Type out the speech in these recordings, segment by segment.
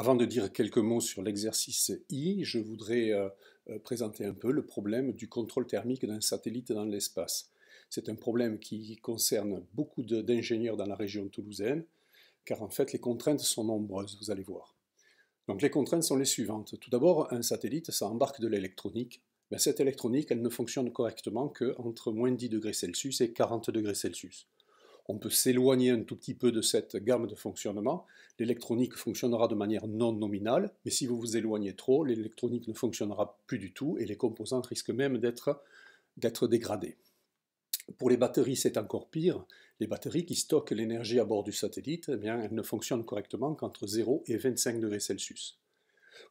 Avant de dire quelques mots sur l'exercice I, je voudrais euh, euh, présenter un peu le problème du contrôle thermique d'un satellite dans l'espace. C'est un problème qui concerne beaucoup d'ingénieurs dans la région toulousaine, car en fait les contraintes sont nombreuses, vous allez voir. Donc les contraintes sont les suivantes. Tout d'abord, un satellite, ça embarque de l'électronique. Ben, cette électronique, elle ne fonctionne correctement qu'entre moins 10 degrés Celsius et 40 degrés Celsius on peut s'éloigner un tout petit peu de cette gamme de fonctionnement. L'électronique fonctionnera de manière non nominale, mais si vous vous éloignez trop, l'électronique ne fonctionnera plus du tout et les composantes risquent même d'être dégradées. Pour les batteries, c'est encore pire. Les batteries qui stockent l'énergie à bord du satellite, eh bien, elles ne fonctionnent correctement qu'entre 0 et 25 degrés Celsius.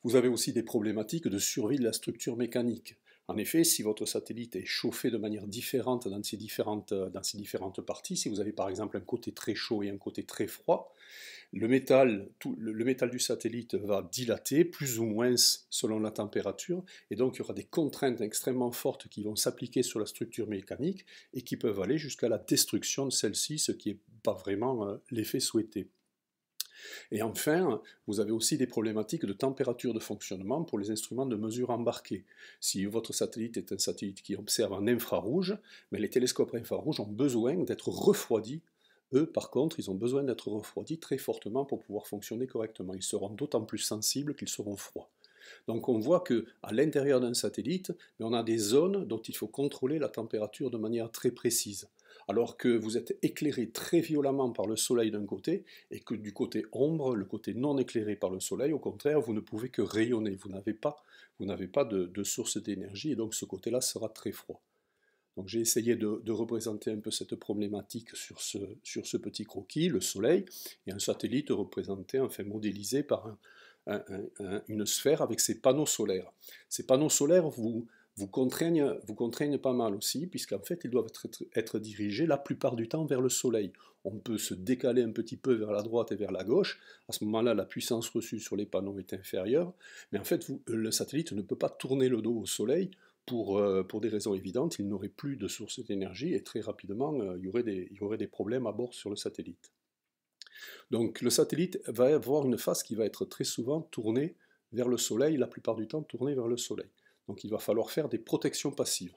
Vous avez aussi des problématiques de survie de la structure mécanique. En effet, si votre satellite est chauffé de manière différente dans ces différentes, parties, si vous avez par exemple un côté très chaud et un côté très froid, le métal, du satellite va dilater plus ou moins selon la température, et donc il y aura des contraintes extrêmement fortes qui vont s'appliquer sur la structure mécanique et qui peuvent aller jusqu'à la destruction de celle-ci, ce qui n'est pas vraiment euh, l'effet souhaité. Et enfin, vous avez aussi des problématiques de température de fonctionnement pour les instruments de mesure embarqués. Si votre satellite est un satellite qui observe en infrarouge, mais les télescopes infrarouges ont besoin d'être refroidis eux, par contre, ils ont besoin d'être refroidis très fortement pour pouvoir fonctionner correctement. Ils seront d'autant plus sensibles qu'ils seront froids. Donc on voit qu'à l'intérieur d'un satellite, ben, on a des zones dont il faut contrôler la température de manière très précise alors que vous êtes éclairé très violemment par le soleil d'un côté, et que du côté ombre, le côté non éclairé par le soleil, au contraire, vous ne pouvez que rayonner, vous n'avez pas, vous n'avez pas de, source d'énergie, et donc ce côté-là sera très froid. Donc j'ai essayé de, représenter un peu cette problématique sur ce, sur ce petit croquis, le Soleil, et un satellite représenté, fait modélisé par une sphère avec ses panneaux solaires. Ces panneaux solaires, vous, vous contraignent, pas mal aussi, puisqu'en fait, ils doivent être, dirigés la plupart du temps vers le soleil. On peut se décaler un petit peu vers la droite et vers la gauche. À ce moment-là, la puissance reçue sur les panneaux est inférieure. Mais en fait, euh, le satellite ne peut pas tourner le dos au soleil. Euh, pour, des raisons évidentes, il n'aurait plus de source d'énergie et très rapidement, euh, il y aurait des problèmes à bord sur le satellite. Donc le satellite va avoir une face qui va être très souvent tournée vers le Soleil, la plupart du temps tournée vers le Soleil. Donc il va falloir faire des protections passives.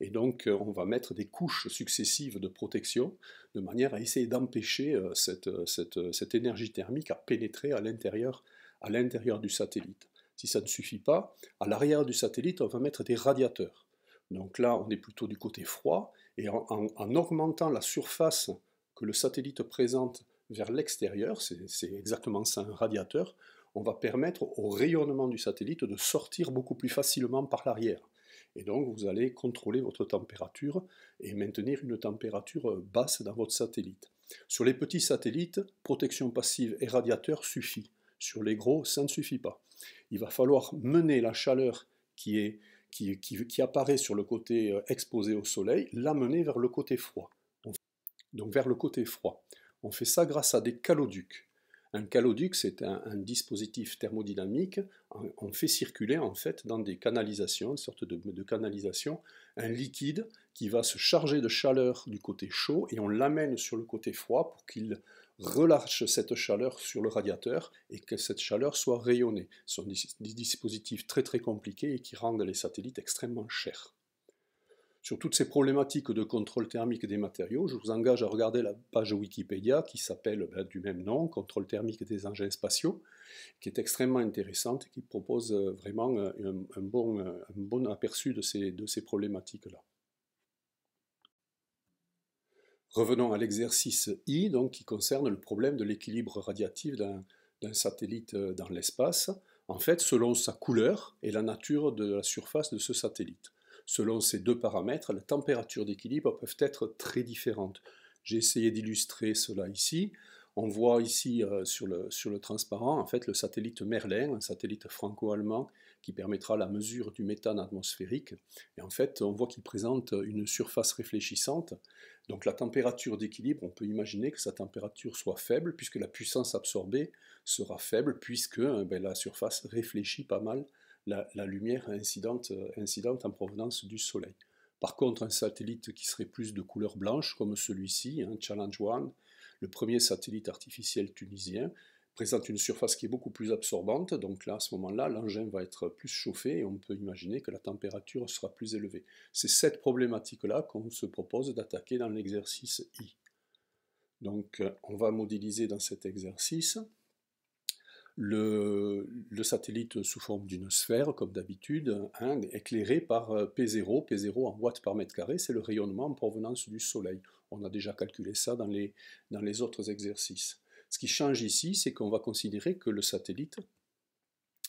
Et donc euh, on va mettre des couches successives de protection de manière à essayer d'empêcher euh, euh, cette, énergie thermique à pénétrer à l'intérieur, à l'intérieur du satellite. Si ça ne suffit pas, à l'arrière du satellite, on va mettre des radiateurs. Donc là, on est plutôt du côté froid, et en, en augmentant la surface que le satellite présente vers l'extérieur, c'est exactement ça un radiateur, on va permettre au rayonnement du satellite de sortir beaucoup plus facilement par l'arrière. Et donc vous allez contrôler votre température et maintenir une température basse dans votre satellite. Sur les petits satellites, protection passive et radiateur suffit. Sur les gros, ça ne suffit pas. Il va falloir mener la chaleur qui, qui apparaît sur le côté euh, exposé au soleil, l'amener vers le côté froid. Donc vers le côté froid. On fait ça grâce à des caloducs. Un caloduc, c'est un, dispositif thermodynamique. On fait circuler en fait dans des canalisations, une sorte de, canalisation, un liquide qui va se charger de chaleur du côté chaud et on l'amène sur le côté froid pour qu'il relâche cette chaleur sur le radiateur et que cette chaleur soit rayonnée. Ce sont des, des dispositifs très très compliqués et qui rendent les satellites extrêmement chers. Sur toutes ces problématiques de contrôle thermique des matériaux, je vous engage à regarder la page Wikipédia qui s'appelle ben, du même nom, Contrôle thermique des engins spatiaux, qui est extrêmement intéressante et qui propose euh, vraiment euh, euh, un, bon, aperçu de ces, de ces problématiques-là. Revenons à l'exercice I, donc, qui concerne le problème de l'équilibre radiatif d'un satellite dans l'espace, en fait selon sa couleur et la nature de la surface de ce satellite. Selon ces deux paramètres, la température d'équilibre peuvent être très différentes. J'ai essayé d'illustrer cela ici. On voit ici euh, sur, le, transparent en fait le satellite Merlin, un satellite franco-allemand qui permettra la mesure du méthane atmosphérique. Et en fait, on voit qu'il présente une surface réfléchissante. Donc la température d'équilibre, on peut imaginer que sa température soit faible puisque la puissance absorbée sera faible puisque euh, ben, la surface réfléchit pas mal la, lumière euh, incidente, en provenance du Soleil. Par contre, un satellite qui serait plus de couleur blanche, comme celui-ci, hein, Challenge One, le premier satellite artificiel tunisien, présente une surface qui est beaucoup plus absorbante. Donc là, à ce moment-là, l'engin va être plus chauffé et on peut imaginer que la température sera plus élevée. C'est cette problématique-là qu'on se propose d'attaquer dans l'exercice I. Donc euh, on va modéliser dans cet exercice le, satellite sous forme d'une sphère, comme d'habitude, hein, éclairé par P0, euh, P0 en watts par mètre carré, c'est le rayonnement en provenance du Soleil. On a déjà calculé ça dans les, dans les autres exercices. Ce qui change ici, c'est qu'on va considérer que le satellite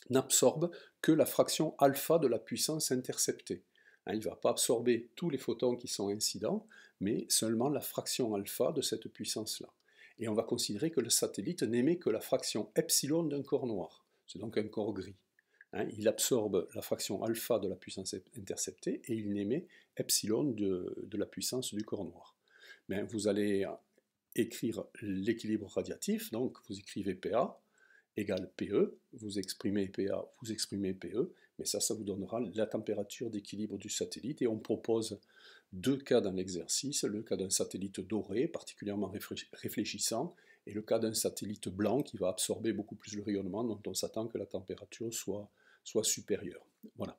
n'absorbe que la fraction alpha de la puissance interceptée. Hein, il ne va pas absorber tous les photons qui sont incidents, mais seulement la fraction alpha de cette puissance-là et on va considérer que le satellite n'émet que la fraction epsilon d'un corps noir, c'est donc un corps gris. Hein. il absorbe la fraction alpha de la puissance interceptée et il n'émet epsilon de, la puissance du corps noir. Mais vous allez écrire l'équilibre radiatif, donc vous écrivez PA égale PE, vous exprimez PA, vous exprimez PE, mais ça, ça vous donnera la température d'équilibre du satellite et on propose deux cas dans l'exercice, le cas d'un satellite doré, particulièrement réfléchissant, et le cas d'un satellite blanc qui va absorber beaucoup plus le rayonnement, dont on s'attend que la température soit, soit supérieure. Voilà.